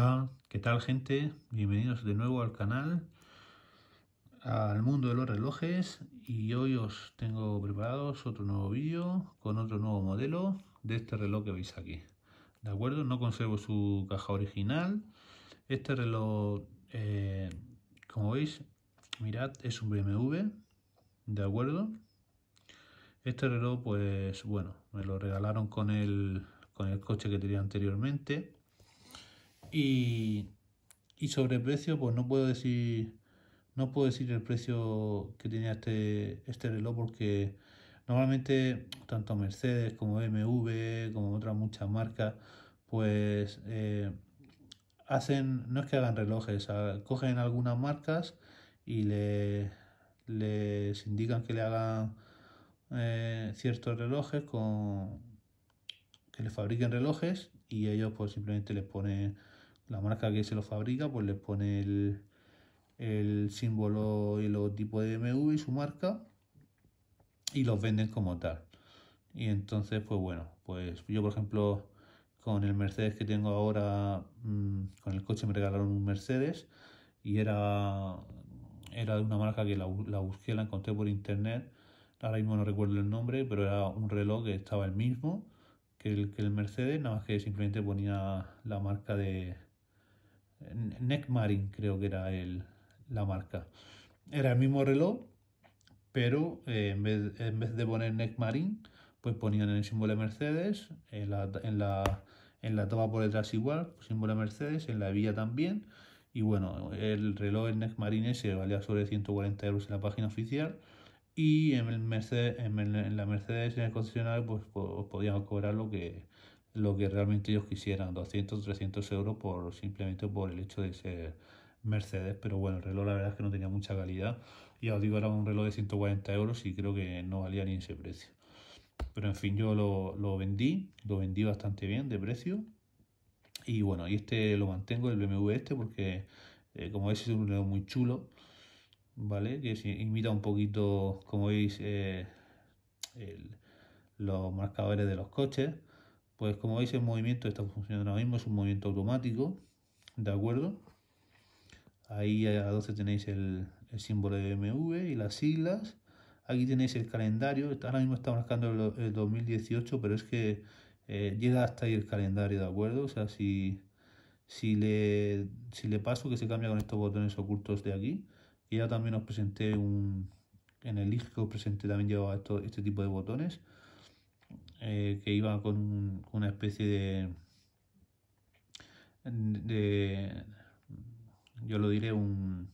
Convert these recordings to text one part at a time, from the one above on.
Hola, ¿qué tal gente? Bienvenidos de nuevo al canal, al mundo de los relojes y hoy os tengo preparados otro nuevo vídeo con otro nuevo modelo de este reloj que veis aquí. ¿De acuerdo? No conservo su caja original. Este reloj, eh, como veis, mirad, es un BMW, ¿de acuerdo? Este reloj, pues bueno, me lo regalaron con con el coche que tenía anteriormente y, y sobre precio, pues no puedo decir no puedo decir el precio que tenía este, este reloj porque normalmente tanto Mercedes como BMW, como otras muchas marcas, pues eh, hacen, no es que hagan relojes, cogen algunas marcas y le, les indican que le hagan eh, ciertos relojes con que le fabriquen relojes y ellos pues simplemente les ponen la marca que se lo fabrica, pues les pone el, símbolo y el logotipo de BMW y su marca y los venden como tal. Y entonces, pues bueno, pues yo por ejemplo con el Mercedes que tengo ahora, mm, con el coche me regalaron un Mercedes y era, era de una marca que la, la, busqué, la encontré por internet, ahora mismo no recuerdo el nombre, pero era un reloj que estaba el mismo que el, que el Mercedes, nada más que simplemente ponía la marca de, Neckmarin creo que era el, la marca. Era el mismo reloj, pero eh, en, vez, de poner Neckmarin, pues ponían el símbolo de Mercedes, en la, en la, en la tapa por detrás igual, símbolo de Mercedes, en la vía también. Y bueno, el reloj en Marine se valía sobre 140 euros en la página oficial. Y en, el Mercedes, en, la Mercedes, en el concesionario, pues, pues cobrar lo que, lo que realmente ellos quisieran, 200, 300 euros por simplemente por el hecho de ser Mercedes, pero bueno, el reloj la verdad es que no tenía mucha calidad, ya os digo, era un reloj de 140 euros y creo que no valía ni ese precio. Pero en fin, yo lo, vendí, lo vendí bastante bien de precio y bueno, y este lo mantengo, el BMW este, porque eh, como veis es un reloj muy chulo, ¿vale? Que imita un poquito, como veis, eh, los marcadores de los coches pues como veis el movimiento está funcionando ahora mismo, es un movimiento automático, ¿de acuerdo? Ahí a 12 tenéis el, símbolo de MV y las siglas. Aquí tenéis el calendario, ahora mismo está marcando el, 2018, pero es que eh, llega hasta ahí el calendario, ¿de acuerdo? O sea, si, si, le, si le paso que se cambia con estos botones ocultos de aquí, Y ya también os presenté un, en el link que os presenté también llevaba este tipo de botones, eh, que iba con, una especie de, yo lo diré, una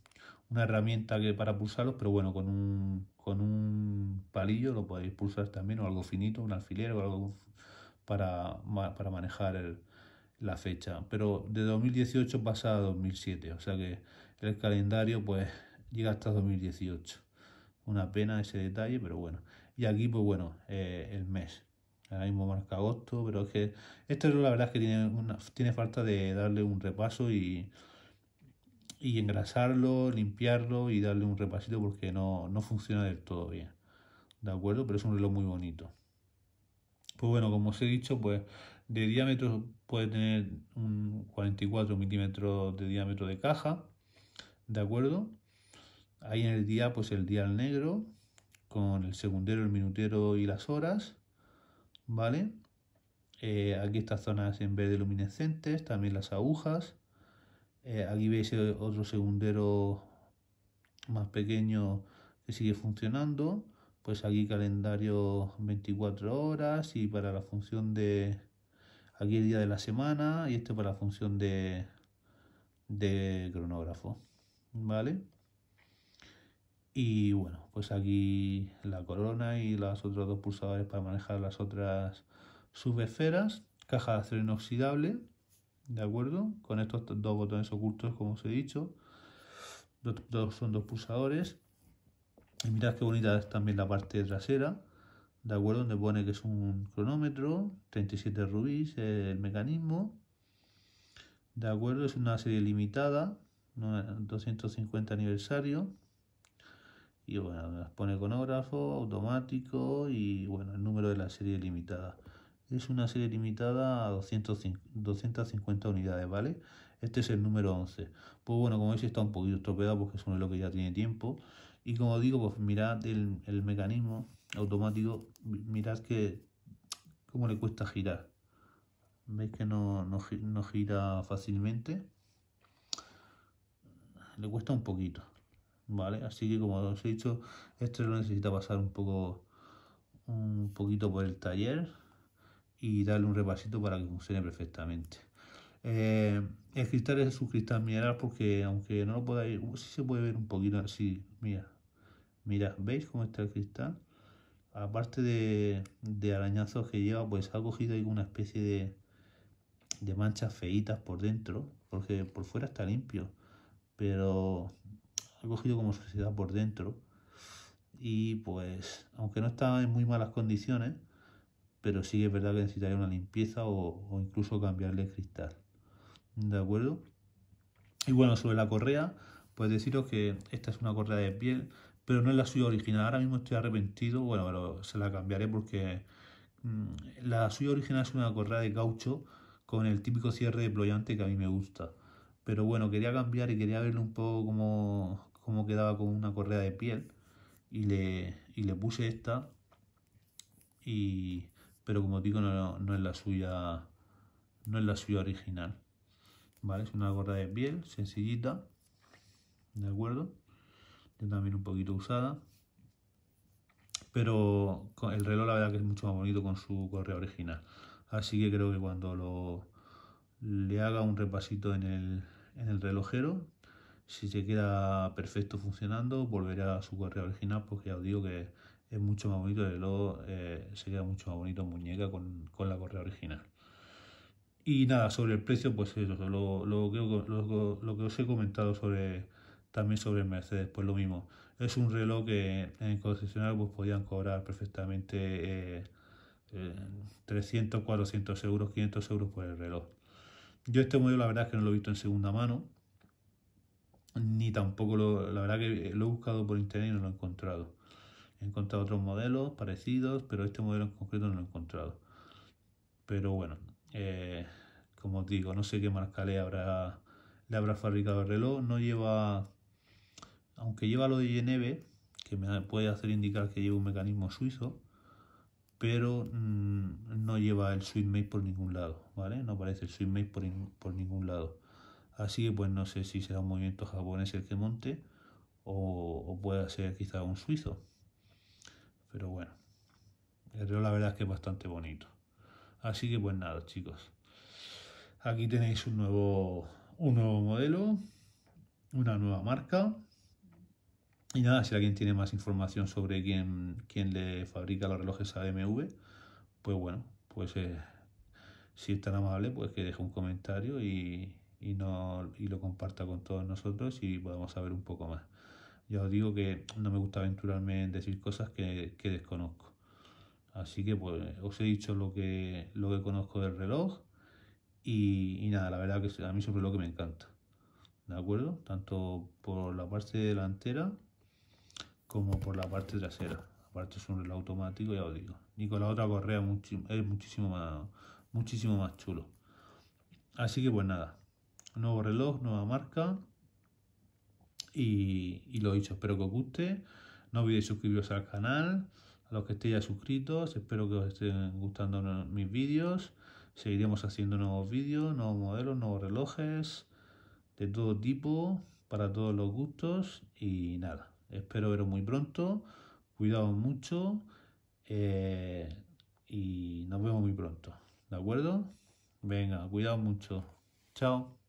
herramienta que para pulsarlos, pero bueno, con un, con un palillo lo podéis pulsar también, o algo finito, un alfiler o algo para, manejar la fecha. Pero de 2018 pasa a 2007, o sea que el calendario pues llega hasta 2018. Una pena ese detalle, pero bueno. Y aquí pues bueno, eh, el mes ahora mismo marca agosto, pero es que este la verdad es que tiene, una, tiene falta de darle un repaso y, engrasarlo, limpiarlo y darle un repasito porque no, no funciona del todo bien. ¿De acuerdo? Pero es un reloj muy bonito. Pues bueno, como os he dicho, pues de diámetro puede tener un 44 milímetros de diámetro de caja. ¿De acuerdo? Ahí en el día, pues el dial negro, con el secundero, el minutero y las horas. ¿vale? Eh, aquí estas zonas en de luminescentes, también las agujas. Eh, aquí veis eh, otro segundero más pequeño que sigue funcionando. Pues aquí calendario 24 horas y para la función de... Aquí el día de la semana y esto para la función de, de cronógrafo. ¿Vale? Y bueno, pues aquí la corona y los otros dos pulsadores para manejar las otras subesferas. Caja de acero inoxidable, ¿de acuerdo? Con estos dos botones ocultos, como os he dicho. Dos, son dos pulsadores. Y mirad qué bonita es también la parte trasera, ¿de acuerdo? Donde pone que es un cronómetro, 37 rubíes, el mecanismo. ¿De acuerdo? Es una serie limitada, 250 aniversario y bueno, pone conógrafo, automático y bueno, el número de la serie limitada. Es una serie limitada a 250 unidades, ¿vale? Este es el número 11. Pues bueno, como veis está un poquito estropeado porque es uno de los que ya tiene tiempo. Y como digo, pues mirad el, mecanismo automático, mirad que cómo le cuesta girar. Veis que no gira fácilmente. Le cuesta un poquito Así que como os he dicho, esto lo necesita pasar un poco un poquito por el taller y darle un repasito para que funcione perfectamente. Eh, el cristal es un cristal mineral porque aunque no lo ir sí se puede ver un poquito así, mira, mira, ¿veis cómo está el cristal? Aparte de, arañazos que lleva, pues ha cogido ahí una especie de, de manchas feitas por dentro, porque por fuera está limpio, pero ha cogido como suciedad por dentro y pues aunque no está en muy malas condiciones, pero sí es verdad que necesitaría una limpieza o, incluso cambiarle el cristal. ¿De acuerdo? Y bueno, sobre la correa, pues deciros que esta es una correa de piel, pero no es la suya original. Ahora mismo estoy arrepentido, bueno, pero se la cambiaré porque mm, la suya original es una correa de caucho con el típico cierre de ployante que a mí me gusta. Pero bueno, quería cambiar y quería verlo un poco como, como quedaba con una correa de piel y le, le puse esta y, pero como digo no, no, es la suya no es la suya original vale es una correa de piel sencillita de acuerdo también un poquito usada pero el reloj la verdad que es mucho más bonito con su correa original así que creo que cuando lo le haga un repasito en el, en el relojero si se queda perfecto funcionando, volverá a su correa original porque ya os digo que es mucho más bonito, el reloj eh, se queda mucho más bonito en muñeca con, la correa original. Y nada, sobre el precio, pues eso, lo, lo, que, os he comentado sobre también sobre el Mercedes, pues lo mismo. Es un reloj que en concesionario pues podían cobrar perfectamente 300, eh, 400 eh, euros, 500 euros por el reloj. Yo este modelo la verdad es que no lo he visto en segunda mano, ni tampoco lo, la verdad que eh, lo he buscado por internet y no lo he encontrado. He encontrado otros modelos parecidos, pero este modelo en concreto no lo he encontrado. Pero bueno, eh, como os digo, no sé qué marca le habrá, le habrá fabricado el reloj. No lleva, aunque lleva lo de Geneve, que me puede hacer indicar que lleva un mecanismo suizo, pero mm, no lleva el mate por ningún lado, ¿vale? No aparece el made por, por ningún lado. Así que pues no sé si será un movimiento japonés el que monte o, pueda ser quizá un suizo. Pero bueno, el la verdad es que es bastante bonito. Así que pues nada chicos, aquí tenéis un nuevo, modelo, una nueva marca. Y nada, si alguien tiene más información sobre quién, le fabrica los relojes AMV, pues bueno, pues eh, si es tan amable, pues que deje un comentario y, y, no, y lo comparta con todos nosotros y podamos saber un poco más. Ya os digo que no me gusta aventurarme en decir cosas que, que desconozco. Así que pues os he dicho lo que, lo que conozco del reloj y, y nada, la verdad que a mí es lo que me encanta. ¿De acuerdo? Tanto por la parte delantera como por la parte trasera. Aparte es un reloj automático, ya os digo. Y con la otra correa es muchísimo más, muchísimo más chulo. Así que pues nada, nuevo reloj, nueva marca. Y, y lo dicho, espero que os guste. No olvidéis suscribiros al canal. A los que estéis ya suscritos, espero que os estén gustando mis vídeos. Seguiremos haciendo nuevos vídeos, nuevos modelos, nuevos relojes, de todo tipo, para todos los gustos. Y nada, espero veros muy pronto. Cuidaos mucho. Eh, y nos vemos muy pronto. ¿De acuerdo? Venga, cuidado mucho. Chao.